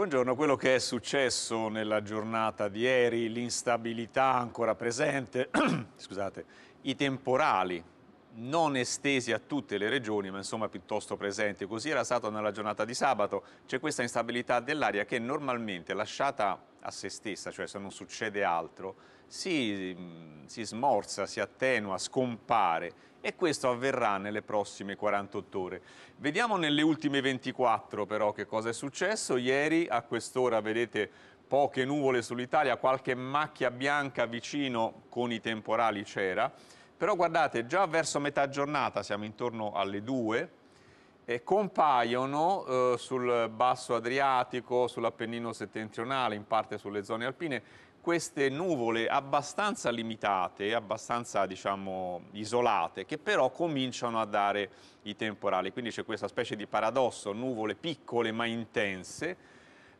Buongiorno, quello che è successo nella giornata di ieri, l'instabilità ancora presente, scusate, i temporali non estesi a tutte le regioni, ma insomma piuttosto presenti. Così era stato nella giornata di sabato. C'è questa instabilità dell'aria che normalmente lasciata a se stessa, cioè se non succede altro, si, mm, si, smorza, si attenua, scompare e questo avverrà nelle prossime 48 ore. Vediamo nelle ultime 24 però che cosa è successo. Ieri a quest'ora vedete poche nuvole sull'Italia, qualche macchia bianca vicino con i temporali c'era però guardate, già verso metà giornata, siamo intorno alle 2, e compaiono eh, sul basso Adriatico, sull'Appennino settentrionale, in parte sulle zone alpine, queste nuvole abbastanza limitate, abbastanza diciamo, isolate, che però cominciano a dare i temporali. Quindi c'è questa specie di paradosso, nuvole piccole ma intense,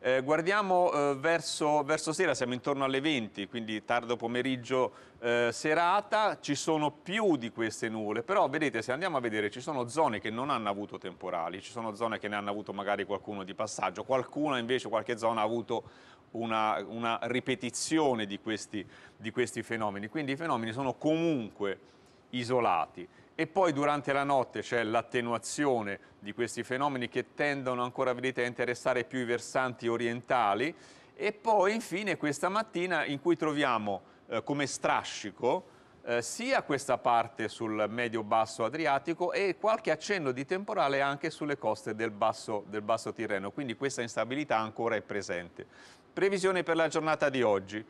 eh, guardiamo eh, verso, verso, sera, siamo intorno alle 20, quindi tardo pomeriggio eh, serata, ci sono più di queste nuvole, però vedete se andiamo a vedere ci sono zone che non hanno avuto temporali, ci sono zone che ne hanno avuto magari qualcuno di passaggio, qualcuna invece, qualche zona ha avuto una, una ripetizione di questi, di questi fenomeni, quindi i fenomeni sono comunque isolati. E poi durante la notte c'è l'attenuazione di questi fenomeni che tendono ancora, vedete, a interessare più i versanti orientali. E poi infine questa mattina in cui troviamo eh, come strascico eh, sia questa parte sul medio-basso Adriatico e qualche accenno di temporale anche sulle coste del basso, del basso Tirreno, quindi questa instabilità ancora è presente. Previsione per la giornata di oggi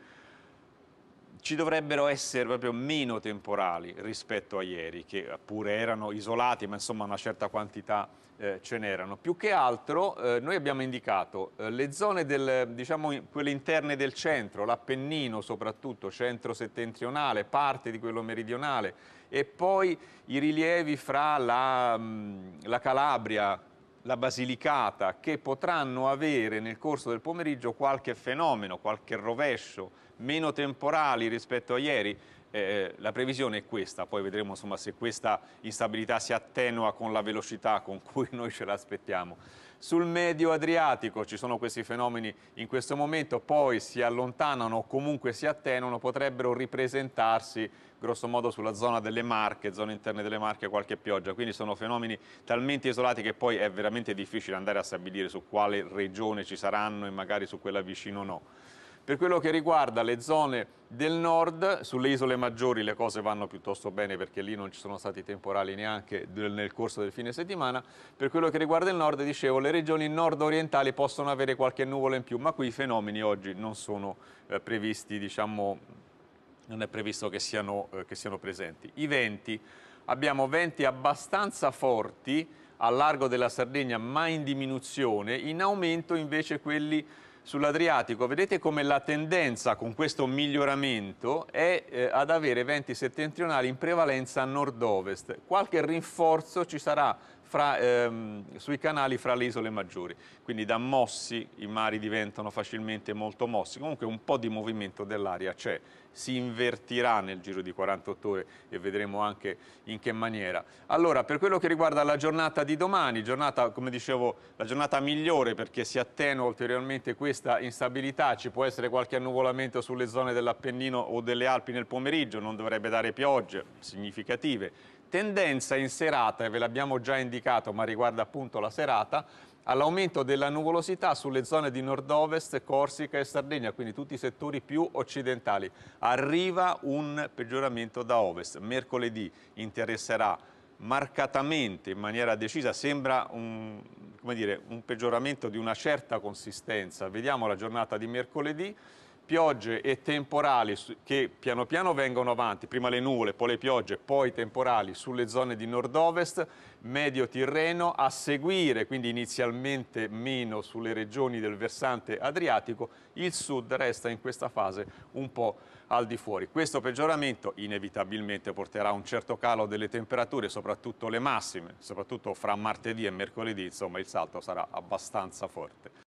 ci dovrebbero essere proprio meno temporali rispetto a ieri, che pure erano isolati, ma insomma una certa quantità eh, ce n'erano. Più che altro eh, noi abbiamo indicato eh, le zone, del, diciamo, quelle interne del centro, l'Appennino soprattutto, centro settentrionale, parte di quello meridionale, e poi i rilievi fra la, mm, la Calabria, la Basilicata che potranno avere nel corso del pomeriggio qualche fenomeno, qualche rovescio, meno temporali rispetto a ieri. Eh, la previsione è questa, poi vedremo insomma, se questa instabilità si attenua con la velocità con cui noi ce l'aspettiamo. Sul medio Adriatico ci sono questi fenomeni in questo momento, poi si allontanano o comunque si attenuano, potrebbero ripresentarsi grosso modo sulla zona delle Marche, zona interna delle Marche, qualche pioggia. Quindi sono fenomeni talmente isolati che poi è veramente difficile andare a stabilire su quale regione ci saranno e magari su quella vicino no. Per quello che riguarda le zone del nord, sulle isole maggiori le cose vanno piuttosto bene perché lì non ci sono stati temporali neanche nel corso del fine settimana. Per quello che riguarda il nord, dicevo, le regioni nord-orientali possono avere qualche nuvola in più, ma qui i fenomeni oggi non sono eh, previsti, diciamo, non è previsto che siano, eh, che siano presenti. I venti, abbiamo venti abbastanza forti a largo della Sardegna, ma in diminuzione, in aumento invece quelli sull'Adriatico, vedete come la tendenza con questo miglioramento è eh, ad avere venti settentrionali in prevalenza a nord-ovest. Qualche rinforzo ci sarà fra, ehm, sui canali fra le isole maggiori. Quindi da mossi i mari diventano facilmente molto mossi, comunque un po' di movimento dell'aria c'è, si invertirà nel giro di 48 ore e vedremo anche in che maniera. Allora, per quello che riguarda la giornata di domani, giornata, come dicevo, la giornata migliore perché si attenua ulteriormente questa instabilità, ci può essere qualche annuvolamento sulle zone dell'Appennino o delle Alpi nel pomeriggio, non dovrebbe dare piogge significative, tendenza in serata, e ve l'abbiamo già indicato ma riguarda appunto la serata, all'aumento della nuvolosità sulle zone di nord-ovest, Corsica e Sardegna, quindi tutti i settori più occidentali. Arriva un peggioramento da ovest. Mercoledì interesserà marcatamente, in maniera decisa, sembra un, dire, un peggioramento di una certa consistenza. Vediamo la giornata di mercoledì piogge e temporali che piano piano vengono avanti, prima le nuvole, poi le piogge, poi i temporali sulle zone di nord-ovest, medio Tirreno, a seguire, quindi inizialmente meno sulle regioni del versante adriatico, il sud resta in questa fase un po' al di fuori. Questo peggioramento inevitabilmente porterà a un certo calo delle temperature, soprattutto le massime, soprattutto fra martedì e mercoledì, insomma il salto sarà abbastanza forte.